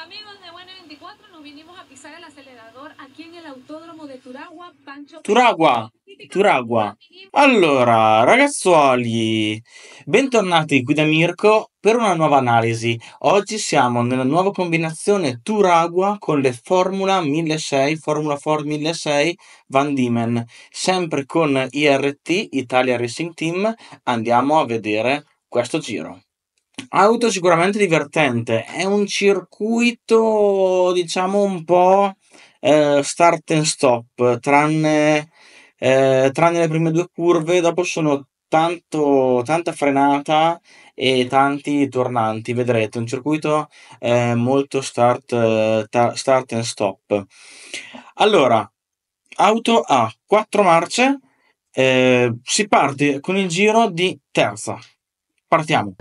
Amigos de Buena 24, nos vinimos a pisar el acelerador aquí en el autódromo de Turagua, Pancho. Turagua! Turagua. Allora, ragazzuoli, bentornati qui da Mirko per una nuova analisi. Oggi siamo nella nuova combinazione Turagua con le Formula 1600, Formula Ford 1600 Van Diemen. Sempre con IRT, Italia Racing Team, andiamo a vedere questo giro. Auto sicuramente divertente, è un circuito diciamo un po' eh, start and stop, tranne, eh, tranne le prime due curve, dopo sono tanto, tanta frenata e tanti tornanti, vedrete, un circuito eh, molto start, ta- start and stop. Allora, auto a quattro marce, eh, si parte con il giro di terza. Partiamo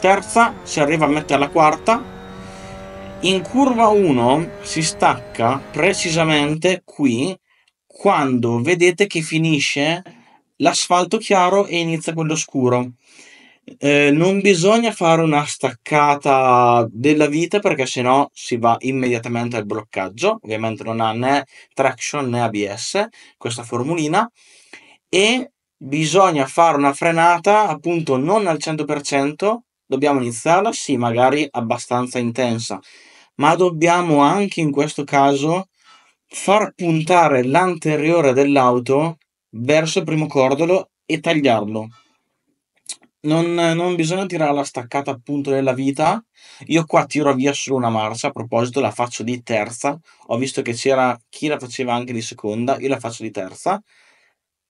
terza, si arriva a mettere la quarta. In curva 1 si stacca precisamente qui quando vedete che finisce l'asfalto chiaro e inizia quello scuro. Eh, non bisogna fare una staccata della vita perché sennò si va immediatamente al bloccaggio. Ovviamente non ha né traction né ABS questa formulina e bisogna fare una frenata appunto non al 100% Dobbiamo iniziarla, sì, magari abbastanza intensa, ma dobbiamo anche in questo caso far puntare l'anteriore dell'auto verso il primo cordolo e tagliarlo. Non, non, bisogna tirare la staccata appunto della vita. Io qua tiro via solo una marcia. A proposito, la faccio di terza. Ho visto che c'era chi la faceva anche di seconda, io la faccio di terza.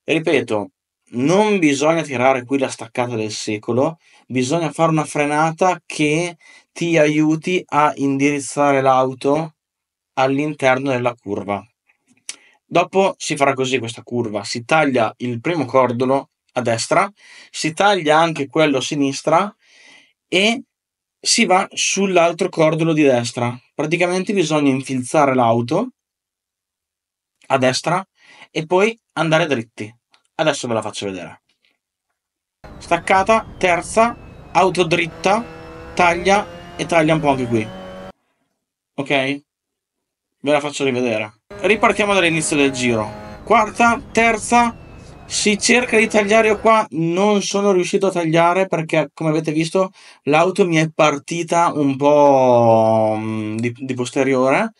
E ripeto, non bisogna tirare qui la staccata del secolo, bisogna fare una frenata che ti aiuti a indirizzare l'auto all'interno della curva. Dopo si farà così questa curva, si taglia il primo cordolo a destra, si taglia anche quello a sinistra e si va sull'altro cordolo di destra. Praticamente bisogna infilzare l'auto a destra e poi andare dritti. Adesso ve la faccio vedere. Staccata, terza, auto dritta, taglia e taglia un po' anche qui. Ok? Ve la faccio rivedere. Ripartiamo dall'inizio del giro. Quarta, terza, si cerca di tagliare io qua, non sono riuscito a tagliare perché come avete visto l'auto mi è partita un po' mm, di, di posteriore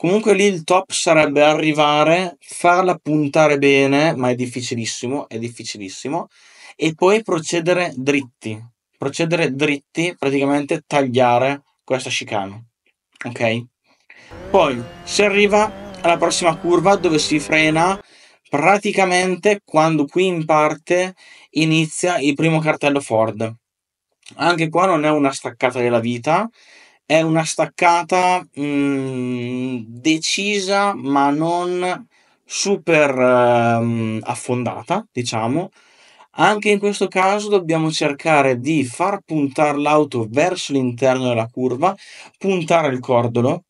Comunque lì il top sarebbe arrivare, farla puntare bene, ma è difficilissimo, è difficilissimo, e poi procedere dritti. Procedere dritti, praticamente tagliare questa chicane. Ok? Poi si arriva alla prossima curva dove si frena praticamente quando qui in parte inizia il primo cartello Ford. Anche qua non è una staccata della vita, è una staccata mh, mm, decisa ma non super ehm, affondata, diciamo. Anche in questo caso dobbiamo cercare di far puntare l'auto verso l'interno della curva, puntare il cordolo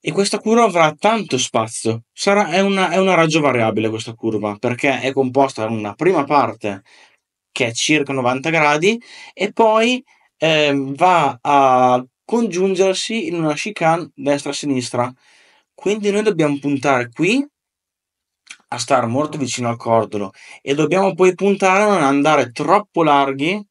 e questa curva avrà tanto spazio. Sarà, è, una, è una raggio variabile questa curva perché è composta da una prima parte che è circa 90 gradi e poi ehm, va a congiungersi in una chicane destra-sinistra. Quindi noi dobbiamo puntare qui a stare molto vicino al cordolo e dobbiamo poi puntare a non andare troppo larghi.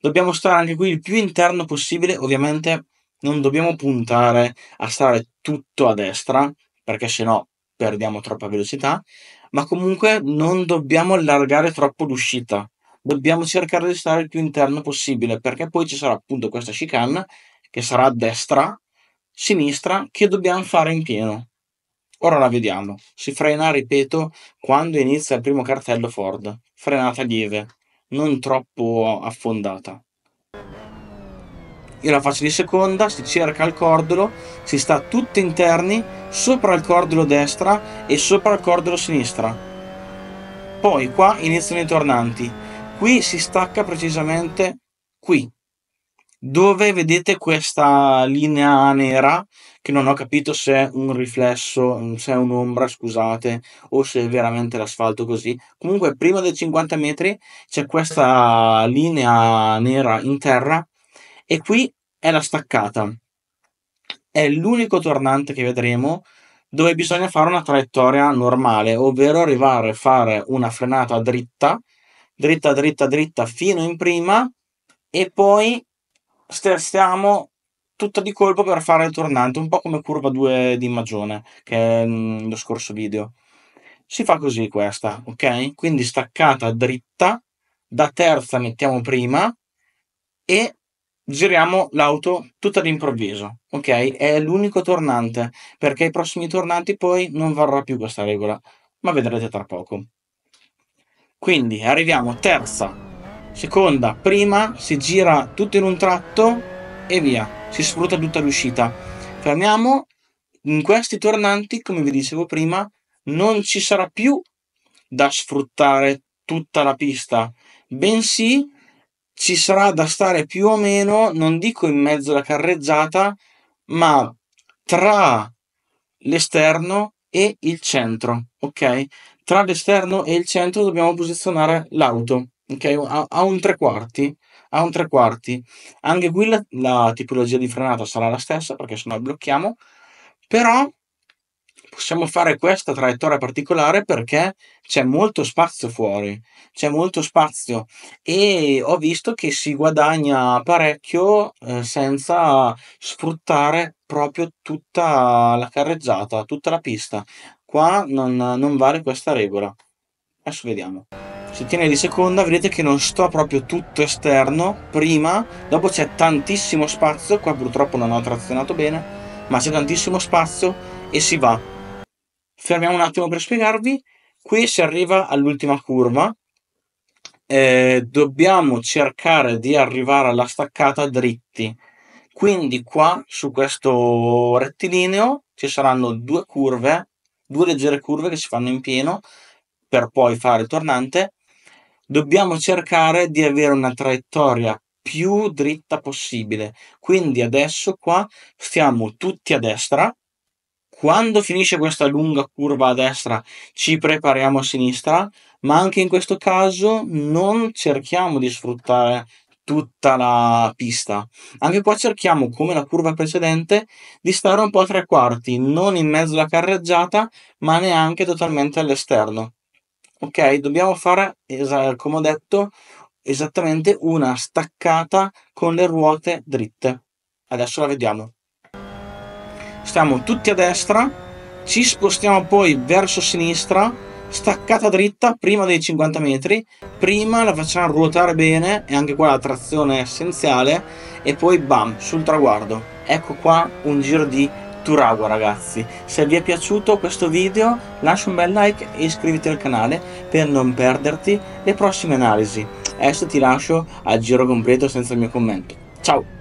Dobbiamo stare anche qui il più interno possibile, ovviamente non dobbiamo puntare a stare tutto a destra perché sennò perdiamo troppa velocità, ma comunque non dobbiamo allargare troppo l'uscita dobbiamo cercare di stare il più interno possibile, perché poi ci sarà appunto questa chicane che sarà a destra, sinistra, che dobbiamo fare in pieno. Ora la vediamo. Si frena, ripeto, quando inizia il primo cartello Ford. Frenata lieve, non troppo affondata. Io la faccio di seconda, si cerca il cordolo, si sta tutti interni, sopra il cordolo destra e sopra il cordolo sinistra. Poi qua iniziano i tornanti Qui si stacca precisamente qui, dove vedete questa linea nera che non ho capito se è un riflesso, se è un'ombra, scusate, o se è veramente l'asfalto così. Comunque prima dei 50 metri c'è questa linea nera in terra e qui è la staccata. È l'unico tornante che vedremo dove bisogna fare una traiettoria normale, ovvero arrivare a fare una frenata dritta dritta, dritta, dritta fino in prima e poi stiamo tutta di colpo per fare il tornante, un po' come curva 2 di Magione, che è mm, lo scorso video. Si fa così questa, ok? Quindi staccata dritta, da terza mettiamo prima e giriamo l'auto tutta d'improvviso, ok? È l'unico tornante, perché i prossimi tornanti poi non varrà più questa regola, ma vedrete tra poco. Quindi arriviamo terza, seconda, prima, si gira tutto in un tratto e via, si sfrutta tutta l'uscita. Fermiamo, in questi tornanti, come vi dicevo prima, non ci sarà più da sfruttare tutta la pista, bensì ci sarà da stare più o meno, non dico in mezzo alla carreggiata, ma tra l'esterno e il centro, ok? tra l'esterno e il centro dobbiamo posizionare l'auto, ok? A, a, un tre quarti, a un tre quarti. Anche qui la, la tipologia di frenata sarà la stessa, perché se no blocchiamo, però possiamo fare questa traiettoria particolare perché c'è molto spazio fuori, c'è molto spazio e ho visto che si guadagna parecchio eh, senza sfruttare proprio tutta la carreggiata, tutta la pista. Qua non, non vale questa regola. Adesso vediamo. si tiene di seconda vedete che non sto proprio tutto esterno prima, dopo c'è tantissimo spazio, qua purtroppo non ho trazionato bene, ma c'è tantissimo spazio e si va. Fermiamo un attimo per spiegarvi, qui si arriva all'ultima curva, eh, dobbiamo cercare di arrivare alla staccata dritti, quindi qua su questo rettilineo ci saranno due curve due leggere curve che si fanno in pieno per poi fare il tornante, dobbiamo cercare di avere una traiettoria più dritta possibile. Quindi adesso qua stiamo tutti a destra, quando finisce questa lunga curva a destra ci prepariamo a sinistra, ma anche in questo caso non cerchiamo di sfruttare tutta la pista. Anche qua cerchiamo, come la curva precedente, di stare un po' a tre quarti, non in mezzo alla carreggiata, ma neanche totalmente all'esterno. Ok, dobbiamo fare, come ho detto, esattamente una staccata con le ruote dritte. Adesso la vediamo. Stiamo tutti a destra, ci spostiamo poi verso sinistra, staccata dritta prima dei 50 metri, prima la facciamo ruotare bene e anche qua la trazione è essenziale e poi bam sul traguardo. Ecco qua un giro di Turagua ragazzi. Se vi è piaciuto questo video lascia un bel like e iscriviti al canale per non perderti le prossime analisi. Adesso ti lascio al giro completo senza il mio commento. Ciao!